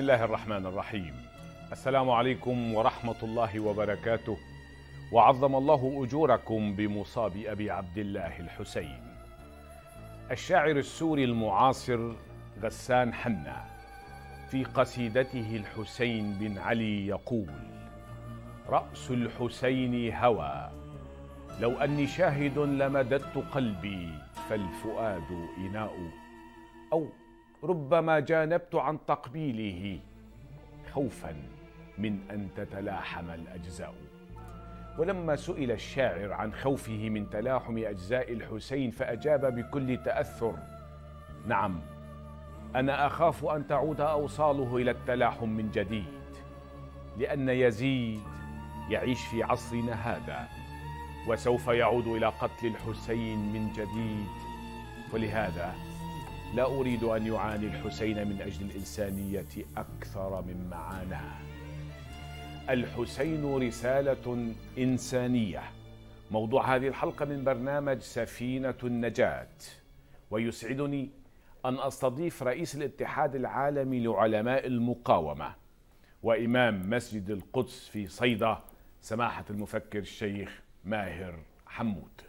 بسم الله الرحمن الرحيم السلام عليكم ورحمة الله وبركاته وعظم الله أجوركم بمصاب أبي عبد الله الحسين الشاعر السوري المعاصر غسان حنا في قصيدته الحسين بن علي يقول رأس الحسين هوى لو أني شاهد لمددت قلبي فالفؤاد إناء أو ربما جانبت عن تقبيله خوفا من ان تتلاحم الاجزاء ولما سئل الشاعر عن خوفه من تلاحم اجزاء الحسين فاجاب بكل تاثر نعم انا اخاف ان تعود اوصاله الى التلاحم من جديد لان يزيد يعيش في عصرنا هذا وسوف يعود الى قتل الحسين من جديد ولهذا لا أريد أن يعاني الحسين من أجل الإنسانية أكثر من معاناه الحسين رسالة إنسانية موضوع هذه الحلقة من برنامج سفينة النجاة ويسعدني أن أستضيف رئيس الاتحاد العالمي لعلماء المقاومة وإمام مسجد القدس في صيدا سماحة المفكر الشيخ ماهر حمود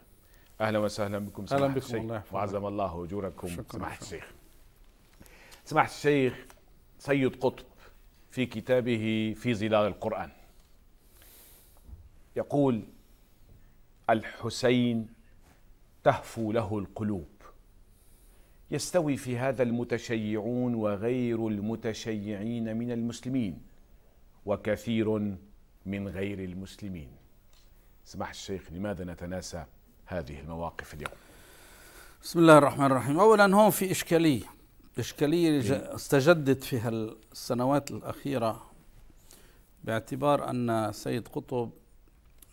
اهلا وسهلا بكم سماحه اهلا بكم الله يحفظك وعظم الله اجوركم سماحه الشيخ سماحه الشيخ سيد قطب في كتابه في ظلال القران يقول الحسين تهفو له القلوب يستوي في هذا المتشيعون وغير المتشيعين من المسلمين وكثير من غير المسلمين سماحه الشيخ لماذا نتناسى هذه المواقف اليوم بسم الله الرحمن الرحيم أولا هون في إشكالية إشكالية إيه. استجدت في السنوات الأخيرة باعتبار أن سيد قطب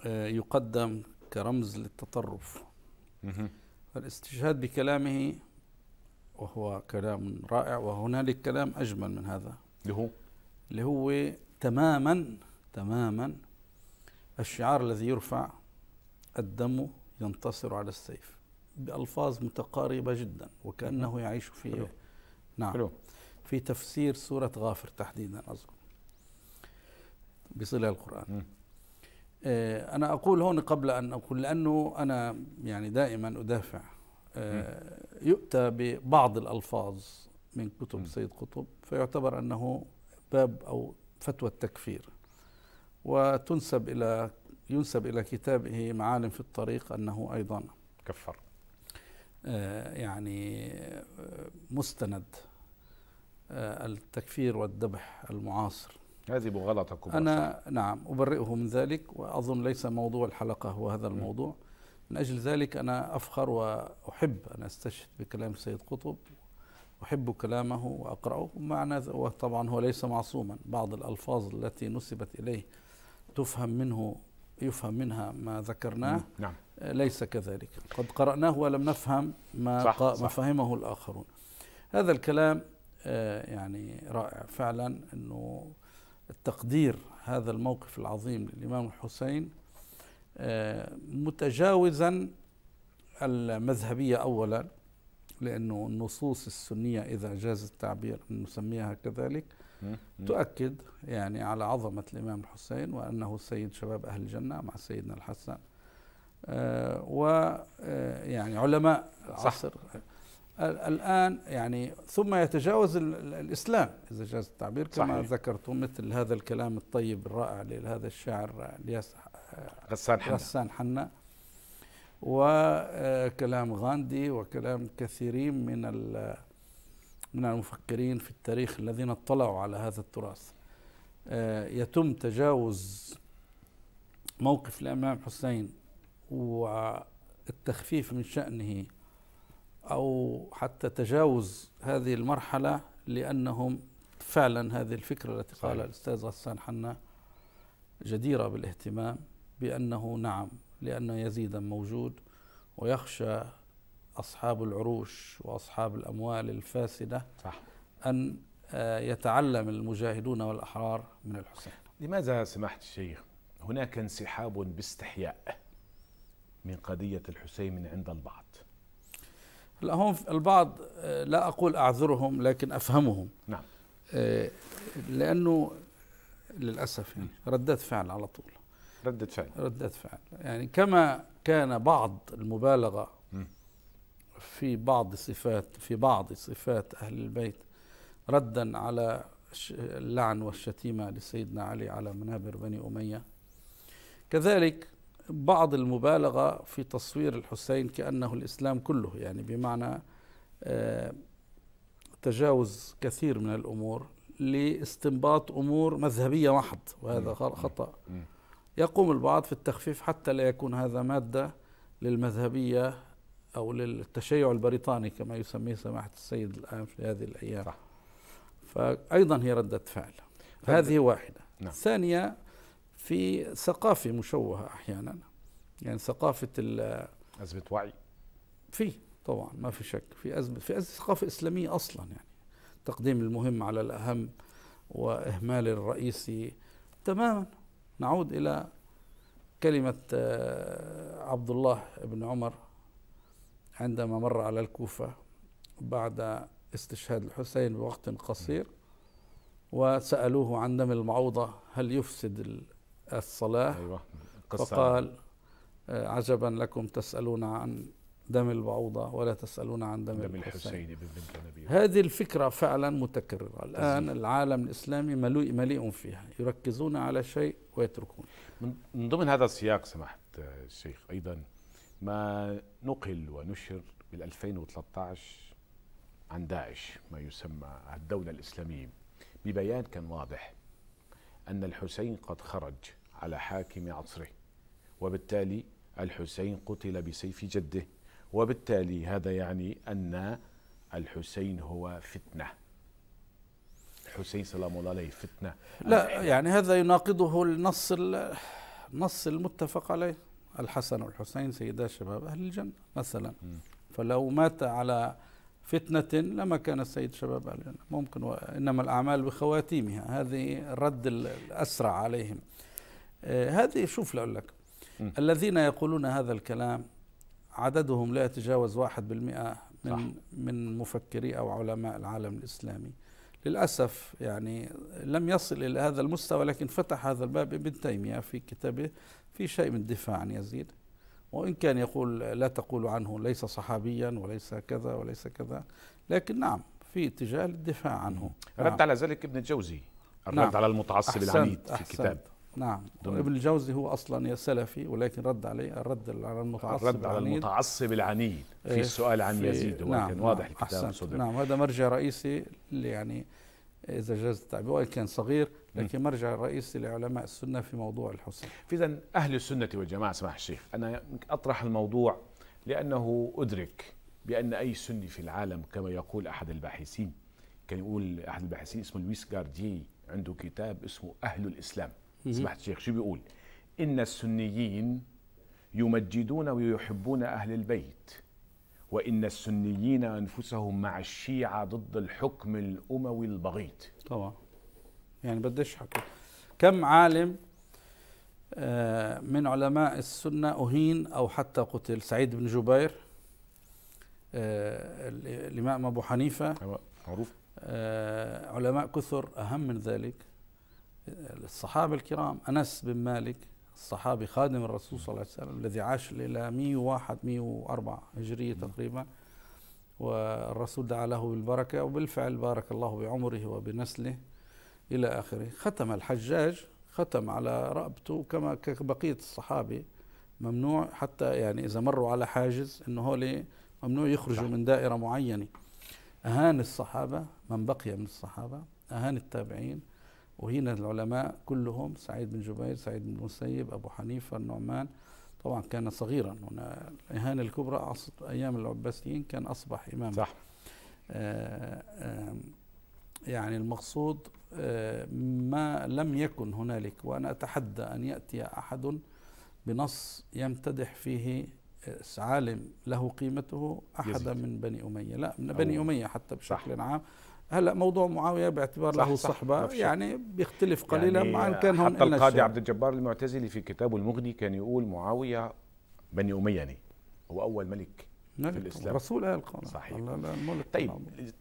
آه، يقدم كرمز للتطرف فالاستشهاد بكلامه وهو كلام رائع وهنالك كلام أجمل من هذا اللي هو اللي هو تماما تماما الشعار الذي يرفع الدم ينتصر على السيف بألفاظ متقاربة جدا وكأنه يعيش في حلو. نعم حلو. في تفسير سورة غافر تحديدا أذكر بصلة القرآن آه أنا أقول هون قبل أن أقول لأنه أنا يعني دائما أدافع آه يؤتى ببعض الألفاظ من كتب سيد قطب فيعتبر أنه باب أو فتوى التكفير وتنسب إلى ينسب إلى كتابه معالم في الطريق أنه أيضا كفر آه، يعني آه، مستند آه، التكفير والذبح المعاصر هذه مغالطة كبرى أنا نعم أبرئه من ذلك وأظن ليس موضوع الحلقة هو هذا الموضوع من أجل ذلك أنا أفخر وأحب أن أستشهد بكلام السيد قطب أحب كلامه وأقرأه معنى وطبعا هو ليس معصوما بعض الألفاظ التي نسبت إليه تفهم منه يفهم منها ما ذكرناه نعم. آه، ليس كذلك قد قرأناه ولم نفهم ما, صح ما فهمه الآخرون هذا الكلام آه، يعني رائع فعلا أنه التقدير هذا الموقف العظيم للإمام الحسين آه، متجاوزا المذهبية أولا لأنه النصوص السنية إذا جاز التعبير أن نسميها كذلك تؤكد يعني على عظمة الإمام الحسين وأنه سيد شباب أهل الجنة مع سيدنا الحسن آه, آه، يعني علماء العصر الآن يعني ثم يتجاوز الإسلام إذا جاز التعبير كما صحيح. ذكرتم مثل هذا الكلام الطيب الرائع لهذا الشاعر الياس آه، غسان حنا غسان حنا وكلام آه، غاندي وكلام كثيرين من من المفكرين في التاريخ الذين اطلعوا على هذا التراث آه، يتم تجاوز موقف الإمام حسين والتخفيف من شأنه أو حتى تجاوز هذه المرحلة لأنهم فعلا هذه الفكرة التي قالها الأستاذ غسان حنا جديرة بالاهتمام بأنه نعم لأن يزيدا موجود ويخشى أصحاب العروش وأصحاب الأموال الفاسدة صح. أن آه، يتعلم المجاهدون والأحرار من الحسين لماذا سمحت الشيخ هناك انسحاب باستحياء من قضية الحسين من عند البعض هلا هم البعض آه، لا أقول أعذرهم لكن أفهمهم نعم آه، لأنه للأسف يعني فعل على طول ردة فعل ردت فعل يعني كما كان بعض المبالغة في بعض صفات في بعض صفات أهل البيت ردا على اللعن والشتيمة لسيدنا علي على منابر بني أمية كذلك بعض المبالغة في تصوير الحسين كأنه الإسلام كله يعني بمعنى آه، تجاوز كثير من الأمور لاستنباط أمور مذهبية محض وهذا خطأ يقوم البعض في التخفيف حتى لا يكون هذا مادة للمذهبية أو للتشيع البريطاني كما يسميه سماحة السيد الآن في هذه الأيام صح. فأيضا هي ردة فعل هذه واحدة نعم. ثانية في ثقافة مشوهة أحيانا يعني ثقافة أزمة وعي في طبعا ما في شك في أزمة في أزمة ثقافة إسلامية أصلا يعني تقديم المهم على الأهم وإهمال الرئيسي تماما نعود إلى كلمة آه، عبد الله بن عمر عندما مر على الكوفة بعد استشهاد الحسين بوقت قصير وسألوه عن دم المعوضة هل يفسد الصلاة أيوة. فقال آه، عجبا لكم تسألون عن دم البعوضة ولا تسألون عن دم, دم الحسين بن هذه الفكرة فعلا متكررة الآن العالم الإسلامي مليء مليء فيها يركزون على شيء ويتركون من ضمن هذا السياق سمحت الشيخ أيضا ما نقل ونشر بال 2013 عن داعش ما يسمى الدولة الإسلامية ببيان كان واضح أن الحسين قد خرج على حاكم عصره وبالتالي الحسين قتل بسيف جده وبالتالي هذا يعني أن الحسين هو فتنة الحسين سلام الله عليه فتنة لا يعني هذا يناقضه النص النص المتفق عليه الحسن والحسين سيدا شباب أهل الجنة مثلا فلو مات على فتنة لما كان السيد شباب أهل الجنة ممكن وإنما الأعمال بخواتيمها هذه الرد الأسرع عليهم آه، هذه شوف لأقول لك الذين يقولون هذا الكلام عددهم لا يتجاوز واحد بالمئة من, صح. من مفكري أو علماء العالم الإسلامي للأسف يعني لم يصل إلى هذا المستوى لكن فتح هذا الباب ابن تيمية في كتابه في شيء من الدفاع عن يزيد وإن كان يقول لا تقول عنه ليس صحابيا وليس كذا وليس كذا لكن نعم في اتجاه للدفاع عنه رد نعم. على ذلك ابن الجوزي الرد نعم. على المتعصب العنيد في الكتاب نعم ضمن. ابن الجوزي هو اصلا سلفي ولكن رد عليه الرد على المتعصب الرد على المتعصب العنيد في إيه، السؤال عن يزيد هو نعم كان نعم، واضح نعم الكتاب صدر نعم هذا مرجع رئيسي يعني اذا جاز التعبير كان صغير لكن مرجع رئيسي لعلماء السنه في موضوع الحسين اذا اهل السنه والجماعه سماح الشيخ انا اطرح الموضوع لانه ادرك بان اي سني في العالم كما يقول احد الباحثين كان يقول احد الباحثين اسمه لويس جاردي عنده كتاب اسمه اهل الاسلام سمحت الشيخ شو بيقول ان السنيين يمجدون ويحبون اهل البيت وان السنيين انفسهم مع الشيعه ضد الحكم الاموي البغيض طبعا يعني بديش حكي كم عالم آه، من علماء السنة أهين أو حتى قتل سعيد بن جبير آه، الإمام أبو حنيفة أيوة، معروف آه، علماء كثر أهم من ذلك الصحابة الكرام أنس بن مالك الصحابي خادم الرسول صلى الله عليه وسلم الذي عاش إلى 101 104 هجرية تقريبا والرسول دعا له بالبركة وبالفعل بارك الله بعمره وبنسله إلى آخره ختم الحجاج ختم على رقبته كما كبقية الصحابة ممنوع حتى يعني إذا مروا على حاجز إنه هو ممنوع يخرجوا من دائرة معينة أهان الصحابة من بقي من الصحابة أهان التابعين وهنا العلماء كلهم سعيد بن جبير سعيد بن المسيب أبو حنيفة النعمان طبعا كان صغيرا هنا الإهانة الكبرى أيام العباسيين كان أصبح إماما صح آآ آه، آآ يعني المقصود آه، ما لم يكن هنالك وأنا أتحدى أن يأتي أحد بنص يمتدح فيه آه، عالم له قيمته أحدا من بني أمية لا من بني أمية حتى بشكل صح. عام هلا موضوع معاويه باعتبار له صحبه صح يعني بيختلف يعني قليلا يعني مع ان كان هم حتى القاضي عبد الجبار المعتزلي في كتابه المغني كان يقول معاويه بني اميه هو اول ملك, ملك في الاسلام رسول اهل القناه صحيح الله لا الملك طيب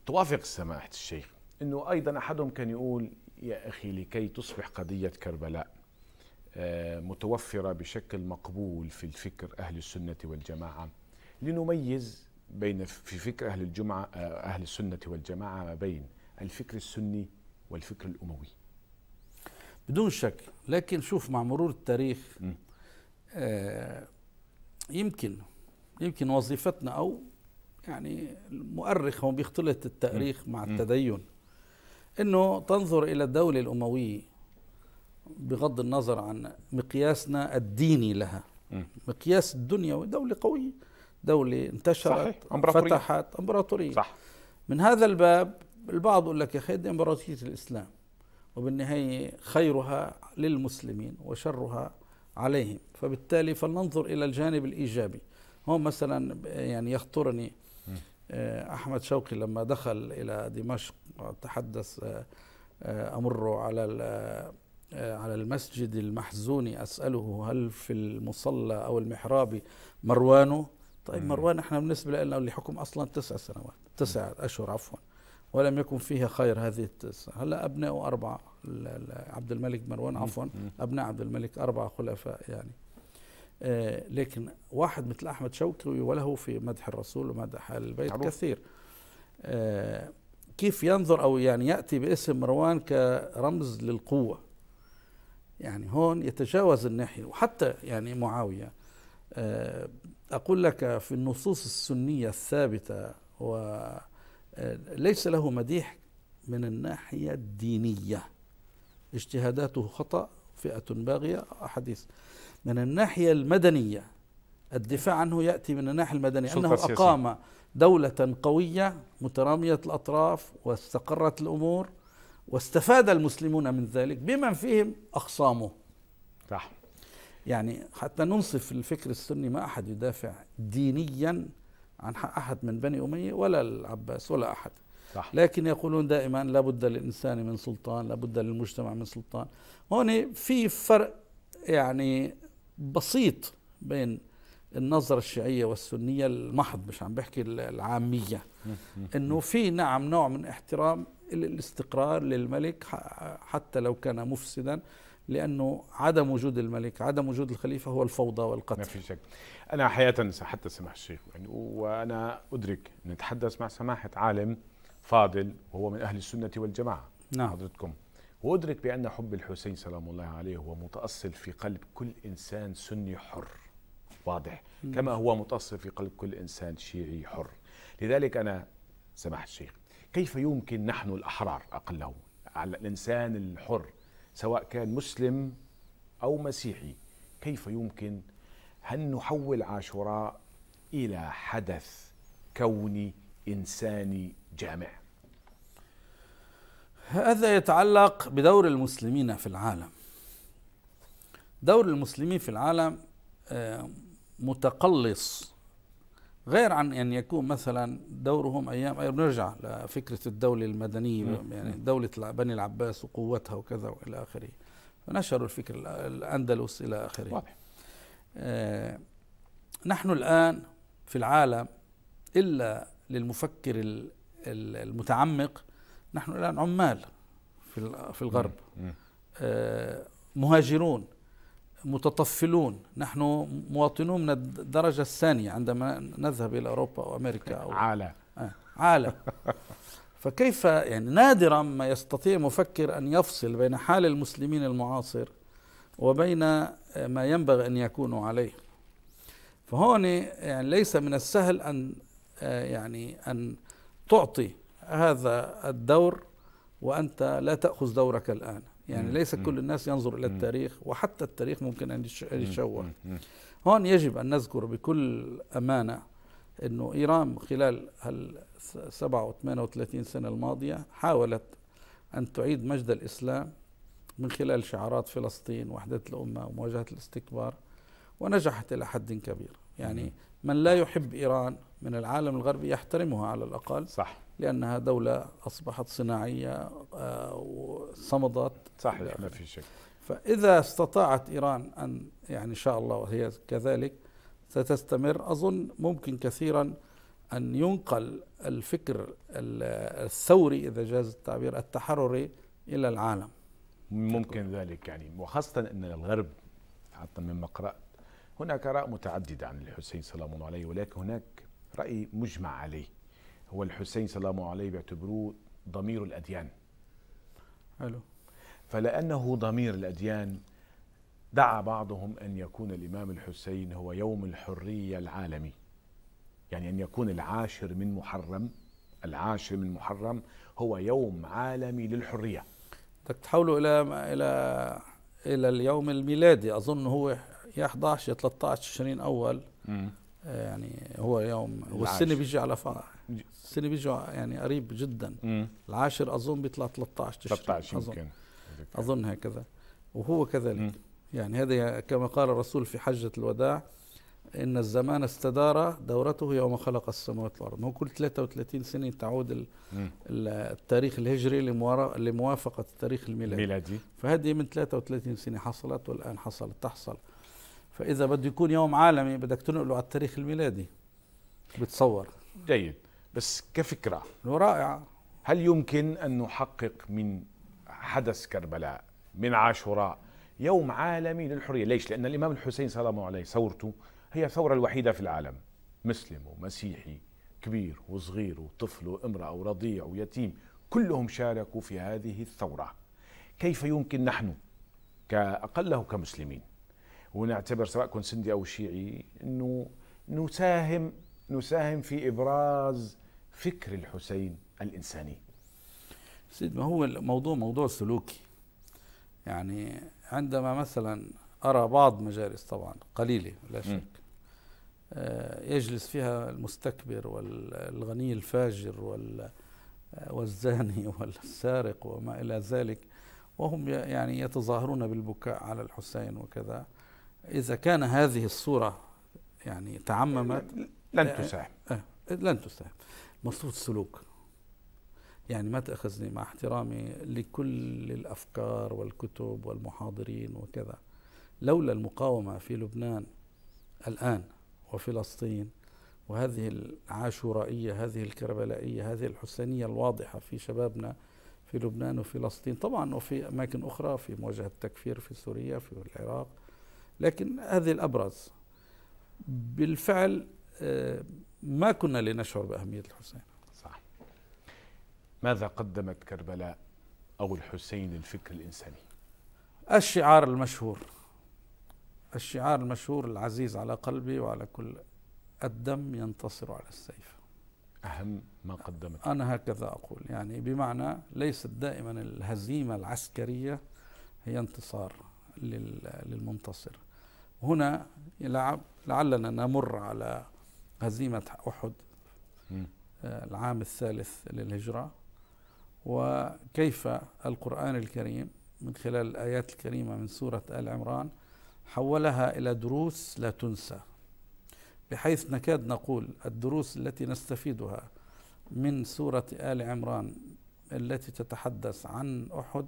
توافق سماحه الشيخ انه ايضا احدهم كان يقول يا اخي لكي تصبح قضيه كربلاء آه، متوفره بشكل مقبول في الفكر اهل السنه والجماعه لنميز بين في فكر اهل الجمعه آه، اهل السنه والجماعه ما بين الفكر السني والفكر الاموي بدون شك لكن شوف مع مرور التاريخ آه يمكن يمكن وظيفتنا او يعني المؤرخ هو بيختلط التاريخ مع التدين انه تنظر الى الدوله الامويه بغض النظر عن مقياسنا الديني لها مقياس الدنيا ودوله قويه دولة انتشرت صحيح. أمبراطورية. فتحت امبراطورية صح من هذا الباب البعض يقول لك يا أخي امبراطورية الإسلام وبالنهاية خيرها للمسلمين وشرها عليهم فبالتالي فلننظر إلى الجانب الإيجابي هون مثلا يعني يخطرني آه، أحمد شوقي لما دخل إلى دمشق وتحدث آه، آه، أمر على على المسجد المحزون أسأله هل في المصلى أو المحراب مروانه طيب مم. مروان احنا بالنسبه لنا اللي حكم اصلا تسع سنوات تسع اشهر عفوا ولم يكن فيها خير هذه التسع هلا ابناء اربع عبد الملك مروان عفوا ابناء عبد الملك اربع خلفاء يعني آه لكن واحد مثل احمد شوقي وله في مدح الرسول ومدح البيت عروف. كثير آه كيف ينظر او يعني ياتي باسم مروان كرمز للقوه يعني هون يتجاوز الناحيه وحتى يعني معاويه آه، أقول لك في النصوص السنية الثابتة وليس آه، له مديح من الناحية الدينية اجتهاداته خطأ فئة باغية أحاديث من الناحية المدنية الدفاع عنه يأتي من الناحية المدنية أنه أقام دولة قوية مترامية الأطراف واستقرت الأمور واستفاد المسلمون من ذلك بمن فيهم أخصامه صح يعني حتى ننصف الفكر السني ما أحد يدافع دينيا عن حق أحد من بني أمية ولا العباس ولا أحد صح. لكن يقولون دائما لابد للإنسان من سلطان لابد للمجتمع من سلطان هون في فرق يعني بسيط بين النظرة الشيعية والسنية المحض مش عم بحكي العامية انه في نعم نوع من احترام الاستقرار للملك حتى لو كان مفسدا لانه عدم وجود الملك عدم وجود الخليفه هو الفوضى والقتل ما في شك انا حقيقه حتى سماح الشيخ يعني وانا ادرك نتحدث مع سماحه عالم فاضل وهو من اهل السنه والجماعه نعم حضرتكم وادرك بان حب الحسين سلام الله عليه هو متاصل في قلب كل انسان سني حر واضح م. كما هو متاصل في قلب كل انسان شيعي حر لذلك انا سماحه الشيخ كيف يمكن نحن الاحرار اقله على الانسان الحر سواء كان مسلم أو مسيحي كيف يمكن أن نحول عاشوراء إلى حدث كوني إنساني جامع هذا يتعلق بدور المسلمين في العالم دور المسلمين في العالم آه، متقلص غير عن أن يكون مثلا دورهم أيام أيوة نرجع لفكرة الدولة المدنية يعني دولة بني العباس وقوتها وكذا وإلى آخره فنشروا الفكر الأندلس إلى آخره واضح آه نحن الآن في العالم إلا للمفكر المتعمق نحن الآن عمال في الغرب آه مهاجرون متطفلون نحن مواطنون من الدرجة الثانية عندما نذهب إلى أوروبا أو أمريكا أو عالة آه عالة فكيف يعني نادرا ما يستطيع مفكر أن يفصل بين حال المسلمين المعاصر وبين آه، ما ينبغي أن يكونوا عليه فهون يعني ليس من السهل أن آه، يعني أن تعطي هذا الدور وأنت لا تأخذ دورك الآن يعني ليس كل الناس ينظر إلى التاريخ وحتى التاريخ ممكن أن يشوه هون يجب أن نذكر بكل أمانة أنه إيران خلال السبعة 37 سنة الماضية حاولت أن تعيد مجد الإسلام من خلال شعارات فلسطين وحدة الأمة ومواجهة الاستكبار ونجحت إلى حد كبير يعني من لا يحب إيران من العالم الغربي يحترمها على الأقل صح لانها دوله اصبحت صناعيه آه، وصمدت صحيح ما يعني في شك فاذا استطاعت ايران ان يعني ان شاء الله وهي كذلك ستستمر اظن ممكن كثيرا ان ينقل الفكر الثوري اذا جاز التعبير التحرري الى العالم ممكن ذلك يعني وخاصه ان الغرب حتى مما قرات هناك اراء متعدده عن الحسين سلام الله عليه ولكن هناك راي مجمع عليه هو الحسين صلى الله عليه بيعتبروه ضمير الأديان حلو فلأنه ضمير الأديان دعا بعضهم أن يكون الإمام الحسين هو يوم الحرية العالمي يعني أن يكون العاشر من محرم العاشر من محرم هو يوم عالمي للحرية بدك تحولوا إلى إلى إلى اليوم الميلادي أظن هو 11 13 20 أول آه، يعني هو يوم والسنه بيجي على فرح السنه بيجي يعني قريب جدا العاشر اظن بيطلع 13 تشرين 13 يمكن اظن اظن هكذا وهو كذلك مم. يعني هذا كما قال الرسول في حجه الوداع ان الزمان استدار دورته يوم خلق السماوات والارض هو كل 33 سنه تعود التاريخ الهجري لموافقه التاريخ الميلادي الميلادي فهذه من 33 سنه حصلت والان حصلت تحصل فاذا بده يكون يوم عالمي بدك تنقله على التاريخ الميلادي بتصور جيد بس كفكره رائعه هل يمكن ان نحقق من حدث كربلاء من عاشوراء يوم عالمي للحريه ليش لان الامام الحسين سلام الله عليه ثورته هي الثوره الوحيده في العالم مسلم ومسيحي كبير وصغير وطفل وامراه ورضيع ويتيم كلهم شاركوا في هذه الثوره كيف يمكن نحن كاقله كمسلمين ونعتبر سواء كنت سندي او شيعي انه نساهم نساهم في ابراز فكر الحسين الانساني. سيد ما هو الموضوع موضوع سلوكي. يعني عندما مثلا ارى بعض مجالس طبعا قليله لا شك. آه، يجلس فيها المستكبر والغني الفاجر وال آه، والزاني والسارق وما الى ذلك وهم يعني يتظاهرون بالبكاء على الحسين وكذا إذا كان هذه الصورة يعني تعممت لن آه، تساهم آه لن تساهم مصروف السلوك يعني ما تأخذني مع احترامي لكل الأفكار والكتب والمحاضرين وكذا لولا المقاومة في لبنان الآن وفلسطين وهذه العاشورائية هذه الكربلائية هذه الحسينية الواضحة في شبابنا في لبنان وفلسطين طبعا وفي أماكن أخرى في مواجهة التكفير في سوريا في العراق لكن هذه الأبرز بالفعل آه، ما كنا لنشعر بأهمية الحسين صح ماذا قدمت كربلاء أو الحسين للفكر الإنساني الشعار المشهور الشعار المشهور العزيز على قلبي وعلى كل الدم ينتصر على السيف أهم ما قدمت أنا هكذا أقول يعني بمعنى ليست دائما الهزيمة العسكرية هي انتصار للمنتصر هنا لعلنا نمر على هزيمة أحد آه، العام الثالث للهجرة وكيف القرآن الكريم من خلال الآيات الكريمة من سورة آل عمران حولها إلى دروس لا تنسى بحيث نكاد نقول الدروس التي نستفيدها من سورة آل عمران التي تتحدث عن أحد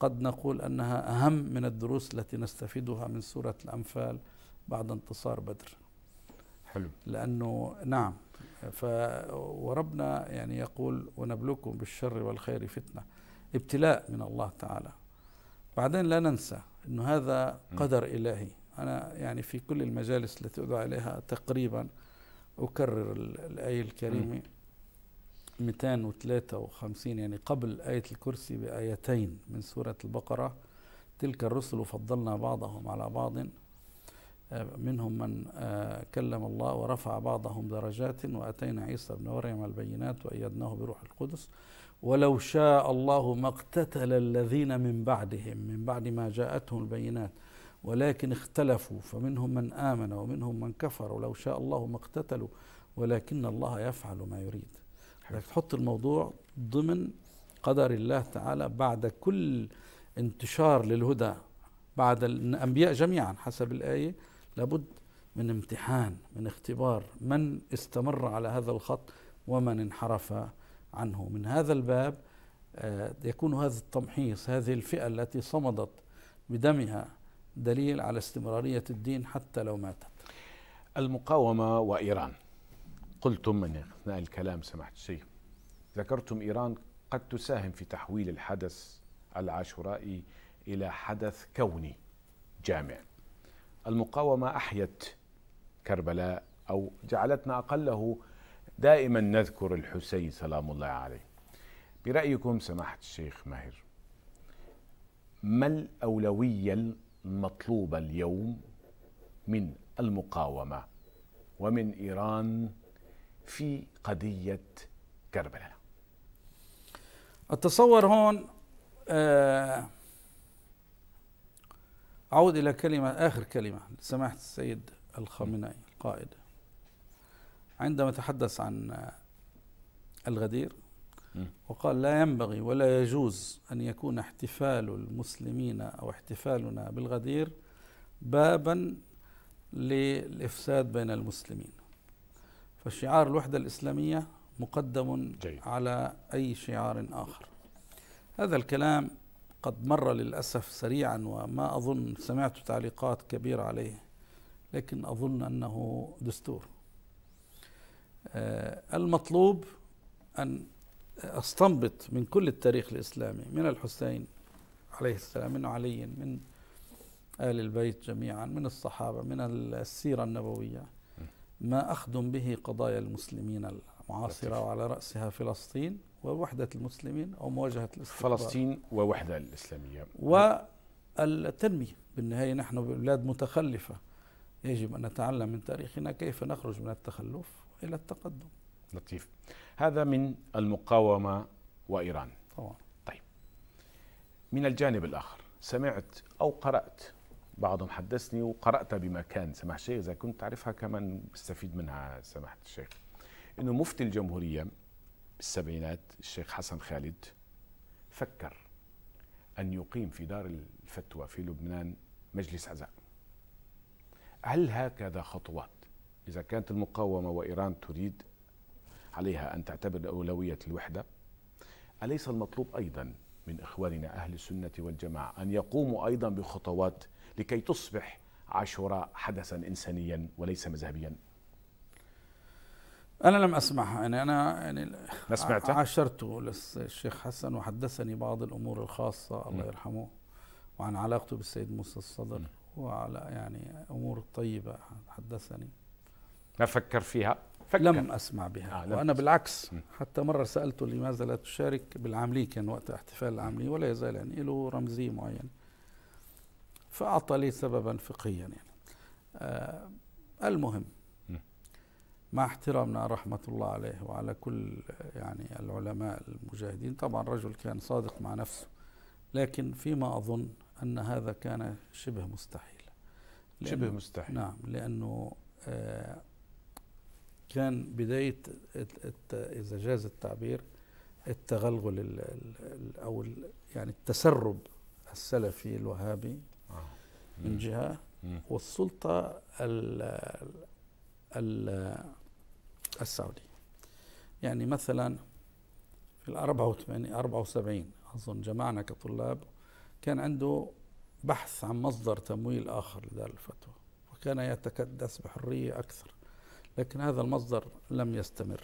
قد نقول انها اهم من الدروس التي نستفيدها من سوره الانفال بعد انتصار بدر. حلو. لانه نعم ف وربنا يعني يقول ونبلوكم بالشر والخير فتنه ابتلاء من الله تعالى. بعدين لا ننسى انه هذا قدر الهي، انا يعني في كل المجالس التي ادعى اليها تقريبا اكرر الايه الكريمه 253 يعني قبل آية الكرسي بآيتين من سورة البقرة تلك الرسل فضلنا بعضهم على بعض آه، منهم من آه، كلم الله ورفع بعضهم درجات وأتينا عيسى بن مريم البينات وأيدناه بروح القدس ولو شاء الله ما اقتتل الذين من بعدهم من بعد ما جاءتهم البينات ولكن اختلفوا فمنهم من آمن ومنهم من كفر ولو شاء الله ما اقتتلوا ولكن الله يفعل ما يريد بدك تحط الموضوع ضمن قدر الله تعالى بعد كل انتشار للهدى بعد الأنبياء جميعا حسب الآية لابد من امتحان من اختبار من استمر على هذا الخط ومن انحرف عنه من هذا الباب آه، يكون هذا التمحيص هذه الفئة التي صمدت بدمها دليل على استمرارية الدين حتى لو ماتت المقاومة وإيران قلتم من أثناء الكلام سماحة الشيخ ذكرتم إيران قد تساهم في تحويل الحدث العاشورائي إلى حدث كوني جامع المقاومة أحيت كربلاء أو جعلتنا أقله دائما نذكر الحسين سلام الله عليه برأيكم سماحة الشيخ ماهر ما الأولوية المطلوبة اليوم من المقاومة ومن إيران في قضية كربلاء التصور هون آه، أعود إلى كلمة آخر كلمة سمحت السيد الخامنئي القائد عندما تحدث عن الغدير وقال لا ينبغي ولا يجوز أن يكون احتفال المسلمين أو احتفالنا بالغدير بابا للإفساد بين المسلمين فشعار الوحدة الإسلامية مقدم جيد. على أي شعار آخر هذا الكلام قد مر للأسف سريعا وما أظن سمعت تعليقات كبيرة عليه لكن أظن أنه دستور آه، المطلوب أن أستنبط من كل التاريخ الإسلامي من الحسين عليه السلام من علي من آل البيت جميعا من الصحابة من السيرة النبوية ما أخدم به قضايا المسلمين المعاصرة وعلى رأسها فلسطين ووحدة المسلمين أو مواجهة الاستقبال فلسطين ووحدة الإسلامية والتنمية بالنهاية نحن بلاد متخلفة يجب أن نتعلم من تاريخنا كيف نخرج من التخلف إلى التقدم لطيف هذا من المقاومة وإيران طبعا طيب من الجانب الآخر سمعت أو قرأت بعضهم حدثني وقرأت بمكان كان سماحة الشيخ إذا كنت تعرفها كمان بستفيد منها سماحة الشيخ إنه مفتي الجمهورية بالسبعينات الشيخ حسن خالد فكر أن يقيم في دار الفتوى في لبنان مجلس عزاء هل هكذا خطوات إذا كانت المقاومة وإيران تريد عليها أن تعتبر أولوية الوحدة أليس المطلوب أيضا من إخواننا أهل السنة والجماعة أن يقوموا أيضا بخطوات لكي تصبح عاشوراء حدثا إنسانيا وليس مذهبيا أنا لم أسمعها يعني أنا يعني ما سمعتها؟ عاشرته الشيخ حسن وحدثني بعض الأمور الخاصة الله يرحمه وعن علاقته بالسيد موسى الصدر وعلى يعني أمور طيبة حدثني ما فكر فيها؟ فكر. لم أسمع بها آه لم وأنا بالعكس حتى مرة سألته لماذا لا تشارك بالعاملي كان وقت احتفال العاملي ولا يزال يعني له رمزية معينة فأعطى لي سببا فقهيا يعني آه المهم مع احترامنا رحمة الله عليه وعلى كل يعني العلماء المجاهدين طبعا رجل كان صادق مع نفسه لكن فيما أظن أن هذا كان شبه مستحيل شبه مستحيل نعم لأنه آه كان بداية إذا جاز التعبير التغلغل أو يعني التسرب السلفي الوهابي من جهه والسلطه السعوديه يعني مثلا في ال 84 74 اظن جمعنا كطلاب كان عنده بحث عن مصدر تمويل اخر لدار الفتوى وكان يتكدس بحريه اكثر لكن هذا المصدر لم يستمر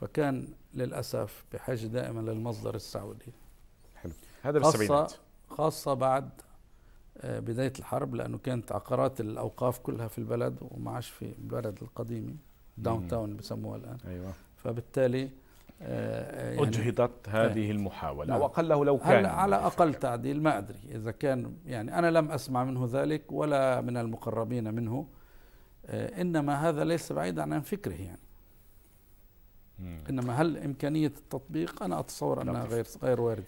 فكان للاسف بحاجه دائما للمصدر السعودي حلو هذا خاصة, خاصه بعد آه، بداية الحرب لأنه كانت عقارات الأوقاف كلها في البلد وما عادش في البلد القديمة داون تاون بسموها الآن أيوة. فبالتالي آه، آه، يعني أجهضت هذه المحاولة أو نعم. أقله لو كان على أقل تعديل ما أدري إذا كان يعني أنا لم أسمع منه ذلك ولا من المقربين منه إنما هذا ليس بعيدا عن فكره يعني انما هل امكانيه التطبيق انا اتصور انها غير غير وارده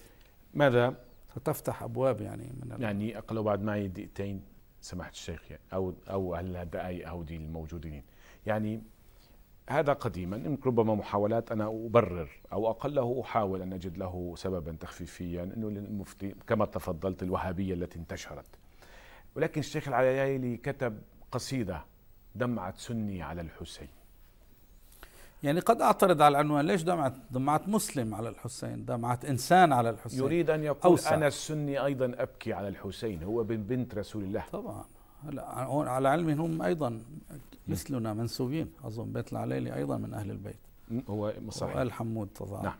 ماذا ستفتح ابواب يعني من يعني اقل بعد معي دقيقتين سماحه الشيخ يعني او او الدقائق او دي الموجودين يعني هذا قديما ربما محاولات انا ابرر او اقله احاول ان اجد له سببا تخفيفيا انه المفتي كما تفضلت الوهابيه التي انتشرت ولكن الشيخ العلايلي كتب قصيده دمعت سني على الحسين يعني قد اعترض على العنوان ليش دمعت دمعت مسلم على الحسين دمعت انسان على الحسين يريد ان يقول أوسع. انا السني ايضا ابكي على الحسين هو بن بنت رسول الله طبعا هلا هون على علم هم ايضا مثلنا منسوبين اظن بيت العليلي ايضا من اهل البيت هو صحيح وال حمود طبعا نعم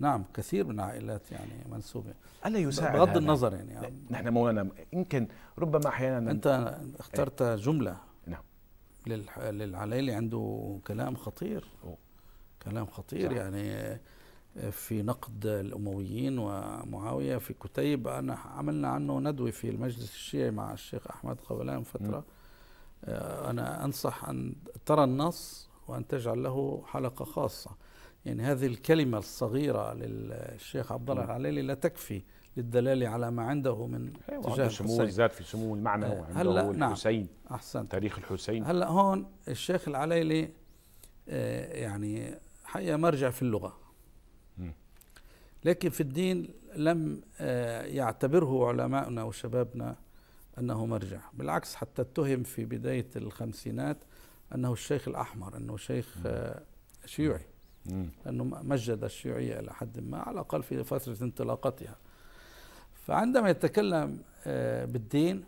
نعم كثير من العائلات يعني منسوبه الا يساعد بغض النظر يعني, يعني نحن مولانا يمكن ربما احيانا انت اخترت جمله للعليلي عنده كلام خطير كلام خطير صح. يعني في نقد الأمويين ومعاوية في كتيب أنا عملنا عنه ندوة في المجلس الشيعي مع الشيخ أحمد قبلان فترة م. آه، أنا أنصح أن ترى النص وأن تجعل له حلقة خاصة يعني هذه الكلمة الصغيرة للشيخ عبد الله العليلي لا تكفي للدلاله على ما عنده من تجاه سمو الذات في سمو المعنى وعنده هلا نعم الحسين احسنت تاريخ الحسين هلا هون الشيخ العليلي آه، يعني حقيقه مرجع في اللغه لكن في الدين لم آه، يعتبره علماؤنا وشبابنا أنه مرجع بالعكس حتى اتهم في بداية الخمسينات أنه الشيخ الأحمر أنه شيخ آه، شيوعي أنه مجد الشيوعية إلى حد ما على الأقل في فترة انطلاقتها فعندما يتكلم آه، بالدين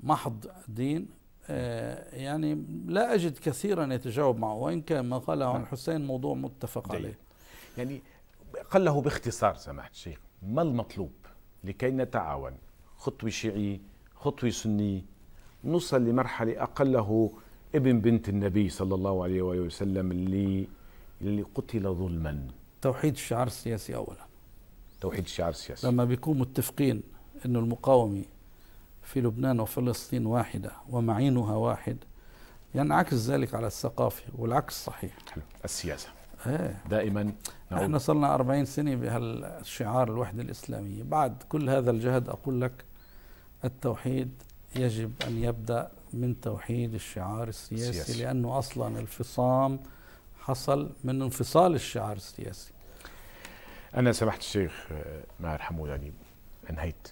محض دين آه، يعني لا أجد كثيرا يتجاوب معه وإن كان ما قاله عن نعم. حسين موضوع متفق دي. عليه يعني قله باختصار سماحة الشيخ ما المطلوب لكي نتعاون خطوة شيعي خطوة سني نوصل لمرحلة أقله ابن بنت النبي صلى الله عليه وآله وسلم اللي اللي قتل ظلما توحيد الشعار السياسي أولا توحيد الشعار السياسي لما بيكون متفقين انه المقاومه في لبنان وفلسطين واحده ومعينها واحد ينعكس ذلك على الثقافه والعكس صحيح حلو السياسه ايه دائما نعود. احنا صرنا 40 سنه بهالشعار الوحده الاسلاميه بعد كل هذا الجهد اقول لك التوحيد يجب ان يبدا من توحيد الشعار السياسي, السياسي. لانه اصلا الفصام حصل من انفصال الشعار السياسي انا سماحه الشيخ آه، ما يرحمه يعني انهيت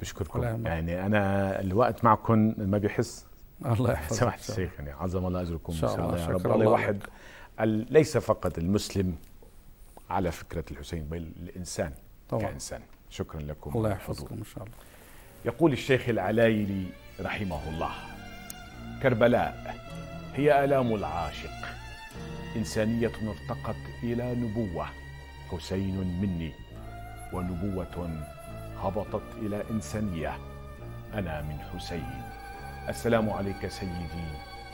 بشكركم يعني انا الوقت معكم ما بيحس الله يحفظك سماحه الشيخ يعني عظم الله اجركم ان شاء الله يا رب الله يوحد ليس فقط المسلم على فكره الحسين بل الانسان طبعا. كانسان شكرا لكم الله يحفظكم ان شاء الله يقول الشيخ العلايلي رحمه الله كربلاء هي الام العاشق انسانيه ارتقت الى نبوه حسين مني ونبوة هبطت إلى إنسانية أنا من حسين السلام عليك سيدي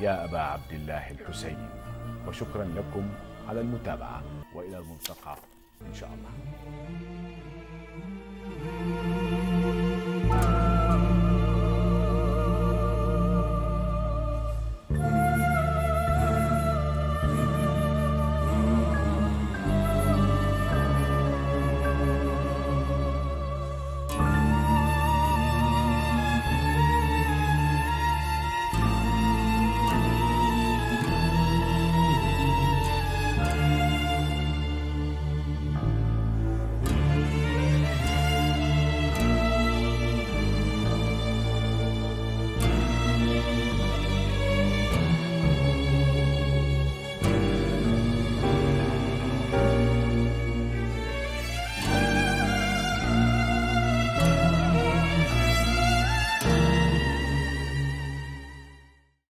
يا أبا عبد الله الحسين وشكرا لكم على المتابعة وإلى الملتقى إن شاء الله